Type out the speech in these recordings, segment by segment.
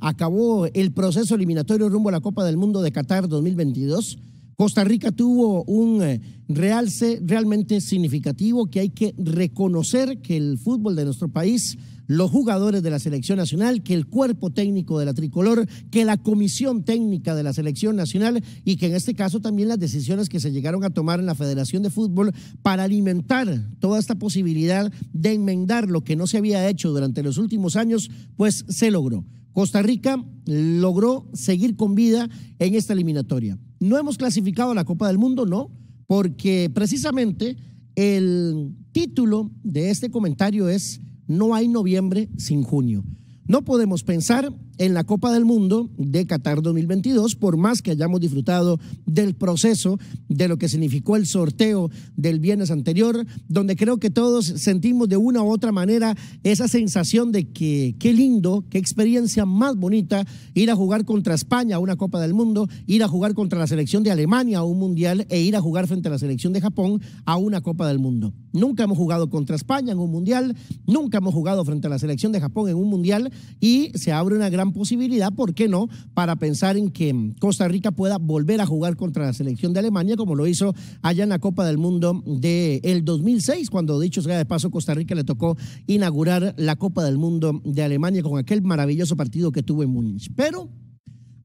acabó el proceso eliminatorio rumbo a la Copa del Mundo de Qatar 2022. Costa Rica tuvo un eh, realce realmente significativo que hay que reconocer que el fútbol de nuestro país, los jugadores de la selección nacional, que el cuerpo técnico de la tricolor, que la comisión técnica de la selección nacional y que en este caso también las decisiones que se llegaron a tomar en la Federación de Fútbol para alimentar toda esta posibilidad de enmendar lo que no se había hecho durante los últimos años, pues se logró. Costa Rica logró seguir con vida en esta eliminatoria. No hemos clasificado a la Copa del Mundo, no, porque precisamente el título de este comentario es No hay noviembre sin junio. No podemos pensar en la Copa del Mundo de Qatar 2022, por más que hayamos disfrutado del proceso, de lo que significó el sorteo del viernes anterior, donde creo que todos sentimos de una u otra manera esa sensación de que qué lindo, qué experiencia más bonita ir a jugar contra España a una Copa del Mundo, ir a jugar contra la selección de Alemania a un Mundial e ir a jugar frente a la selección de Japón a una Copa del Mundo. Nunca hemos jugado contra España en un Mundial, nunca hemos jugado frente a la selección de Japón en un Mundial y se abre una gran posibilidad, ¿por qué no?, para pensar en que Costa Rica pueda volver a jugar contra la selección de Alemania, como lo hizo allá en la Copa del Mundo de el 2006, cuando dicho sea de paso, Costa Rica le tocó inaugurar la Copa del Mundo de Alemania con aquel maravilloso partido que tuvo en Munich. Pero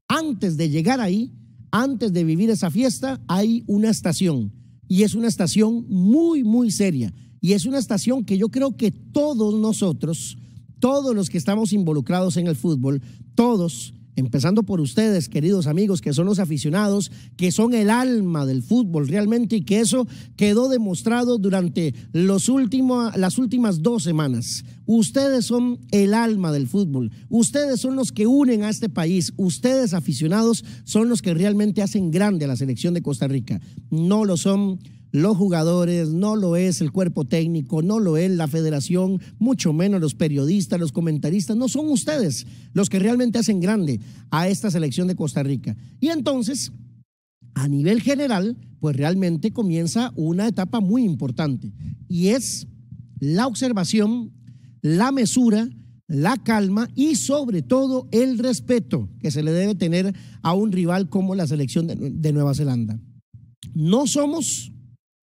antes de llegar ahí, antes de vivir esa fiesta, hay una estación. Y es una estación muy, muy seria. Y es una estación que yo creo que todos nosotros todos los que estamos involucrados en el fútbol, todos, empezando por ustedes, queridos amigos, que son los aficionados, que son el alma del fútbol realmente y que eso quedó demostrado durante los las últimas dos semanas. Ustedes son el alma del fútbol, ustedes son los que unen a este país, ustedes aficionados son los que realmente hacen grande a la selección de Costa Rica, no lo son los jugadores, no lo es el cuerpo técnico, no lo es la federación, mucho menos los periodistas, los comentaristas, no son ustedes los que realmente hacen grande a esta selección de Costa Rica. Y entonces, a nivel general, pues realmente comienza una etapa muy importante y es la observación, la mesura, la calma y sobre todo el respeto que se le debe tener a un rival como la selección de, Nueva Zelanda. No somos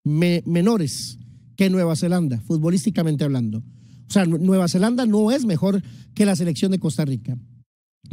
menores que Nueva Zelanda, futbolísticamente hablando. O sea, Nueva Zelanda no es mejor que la selección de Costa Rica,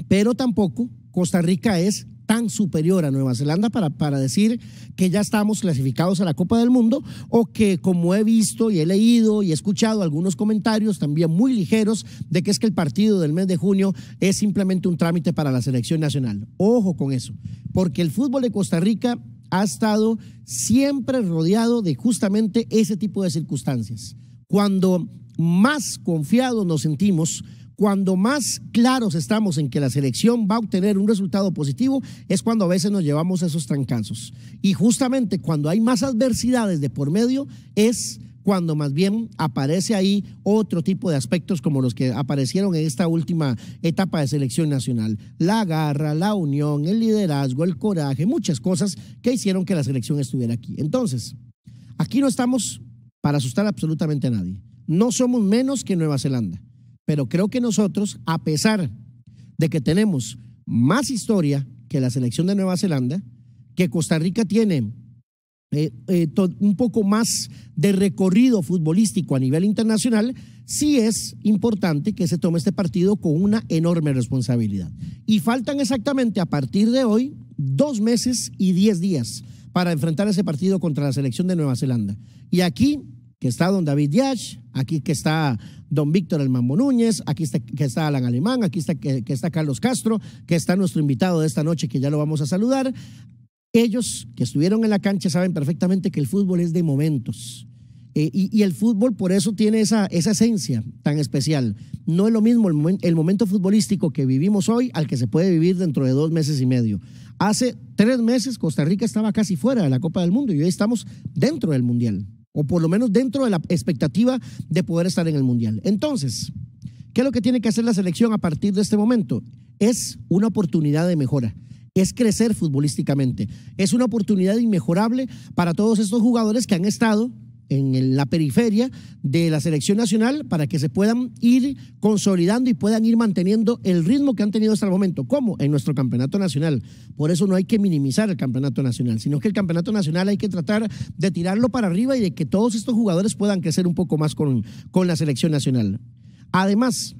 pero tampoco Costa Rica es tan superior a Nueva Zelanda para, para decir que ya estamos clasificados a la Copa del Mundo o que como he visto y he leído y he escuchado algunos comentarios también muy ligeros de que es que el partido del mes de junio es simplemente un trámite para la selección nacional. Ojo con eso, porque el fútbol de Costa Rica ha estado siempre rodeado de justamente ese tipo de circunstancias. Cuando más confiados nos sentimos, cuando más claros estamos en que la selección va a obtener un resultado positivo, es cuando a veces nos llevamos a esos trancazos. Y justamente cuando hay más adversidades de por medio, es cuando más bien aparece ahí otro tipo de aspectos como los que aparecieron en esta última etapa de selección nacional. La garra, la unión, el liderazgo, el coraje, muchas cosas que hicieron que la selección estuviera aquí. Entonces, aquí no estamos para asustar absolutamente a nadie. No somos menos que Nueva Zelanda, pero creo que nosotros, a pesar de que tenemos más historia que la selección de Nueva Zelanda, que Costa Rica tiene eh, eh, un poco más de recorrido futbolístico a nivel internacional, sí es importante que se tome este partido con una enorme responsabilidad. Y faltan exactamente a partir de hoy dos meses y diez días para enfrentar ese partido contra la selección de Nueva Zelanda. Y aquí que está don David Yash, aquí que está don Víctor El Núñez, aquí está, que está Alan Alemán, aquí está, que, que está Carlos Castro, que está nuestro invitado de esta noche que ya lo vamos a saludar. Ellos que estuvieron en la cancha saben perfectamente que el fútbol es de momentos. Eh, y, el fútbol por eso tiene esa, esencia tan especial. No es lo mismo el, el, momento futbolístico que vivimos hoy al que se puede vivir dentro de dos meses y medio. Hace tres meses Costa Rica estaba casi fuera de la Copa del Mundo y hoy estamos dentro del Mundial, o por lo menos dentro de la expectativa de poder estar en el Mundial. Entonces, ¿qué es lo que tiene que hacer la selección a partir de este momento? Es una oportunidad de mejora es crecer futbolísticamente. Es una oportunidad inmejorable para todos estos jugadores que han estado en la periferia de la selección nacional para que se puedan ir consolidando y puedan ir manteniendo el ritmo que han tenido hasta el momento, como en nuestro campeonato nacional. Por eso no hay que minimizar el campeonato nacional, sino que el campeonato nacional hay que tratar de tirarlo para arriba y de que todos estos jugadores puedan crecer un poco más con, con la selección nacional. Además,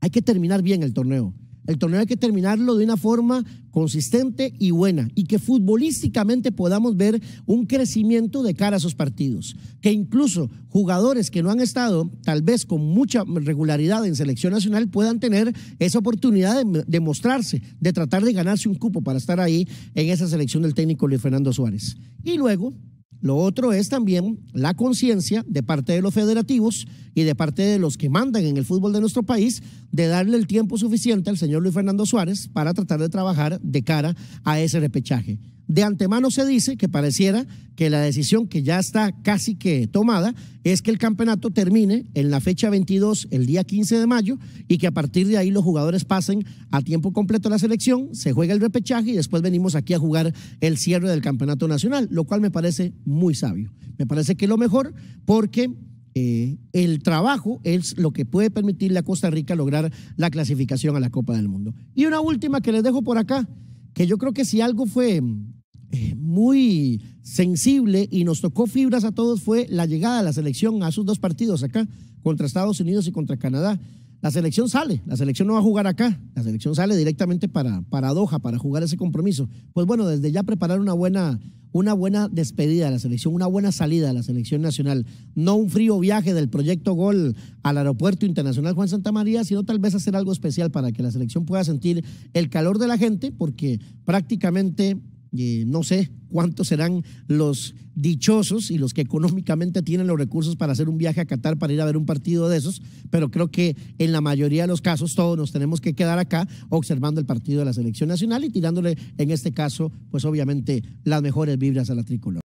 hay que terminar bien el torneo. El torneo hay que terminarlo de una forma consistente y buena y que futbolísticamente podamos ver un crecimiento de cara a esos partidos. Que incluso jugadores que no han estado tal vez con mucha regularidad en selección nacional puedan tener esa oportunidad de, mostrarse, de tratar de ganarse un cupo para estar ahí en esa selección del técnico Luis Fernando Suárez. Y luego lo otro es también la conciencia de parte de los federativos y de parte de los que mandan en el fútbol de nuestro país de darle el tiempo suficiente al señor Luis Fernando Suárez para tratar de trabajar de cara a ese repechaje. De antemano se dice que pareciera que la decisión que ya está casi que tomada es que el campeonato termine en la fecha 22, el día 15 de mayo, y que a partir de ahí los jugadores pasen a tiempo completo a la selección, se juega el repechaje y después venimos aquí a jugar el cierre del campeonato nacional, lo cual me parece muy sabio. Me parece que es lo mejor porque eh, el trabajo es lo que puede permitirle a Costa Rica lograr la clasificación a la Copa del Mundo. Y una última que les dejo por acá, que yo creo que si algo fue eh, muy sensible y nos tocó fibras a todos fue la llegada de la selección a sus dos partidos acá, contra Estados Unidos y contra Canadá. La selección sale, la selección no va a jugar acá, la selección sale directamente para, para Doha, para jugar ese compromiso. Pues bueno, desde ya preparar una buena, una buena despedida de la selección, una buena salida de la selección nacional, no un frío viaje del proyecto Gol al Aeropuerto Internacional Juan Santa María, sino tal vez hacer algo especial para que la selección pueda sentir el calor de la gente, porque prácticamente no sé cuántos serán los dichosos y los que económicamente tienen los recursos para hacer un viaje a Qatar para ir a ver un partido de esos, pero creo que en la mayoría de los casos todos nos tenemos que quedar acá observando el partido de la selección nacional y tirándole en este caso, pues obviamente, las mejores vibras a la tricolor.